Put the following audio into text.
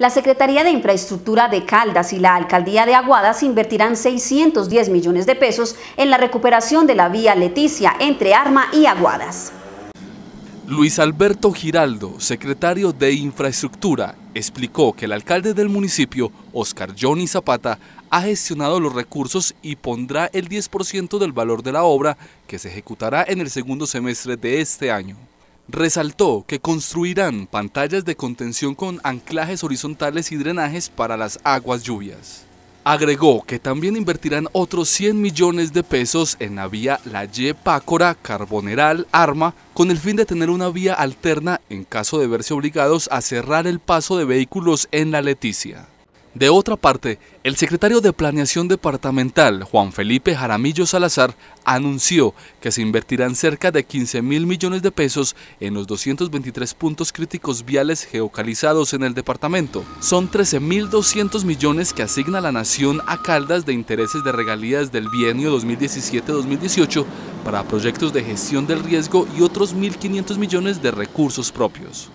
La Secretaría de Infraestructura de Caldas y la Alcaldía de Aguadas invertirán 610 millones de pesos en la recuperación de la vía Leticia entre Arma y Aguadas. Luis Alberto Giraldo, secretario de Infraestructura, explicó que el alcalde del municipio, Oscar Johnny Zapata, ha gestionado los recursos y pondrá el 10% del valor de la obra que se ejecutará en el segundo semestre de este año. Resaltó que construirán pantallas de contención con anclajes horizontales y drenajes para las aguas lluvias. Agregó que también invertirán otros 100 millones de pesos en la vía La Pácora Carboneral Arma con el fin de tener una vía alterna en caso de verse obligados a cerrar el paso de vehículos en la Leticia. De otra parte, el secretario de Planeación Departamental, Juan Felipe Jaramillo Salazar, anunció que se invertirán cerca de 15 mil millones de pesos en los 223 puntos críticos viales geocalizados en el departamento. Son 13 mil 200 millones que asigna la nación a Caldas de intereses de regalías del bienio 2017-2018 para proyectos de gestión del riesgo y otros 1.500 millones de recursos propios.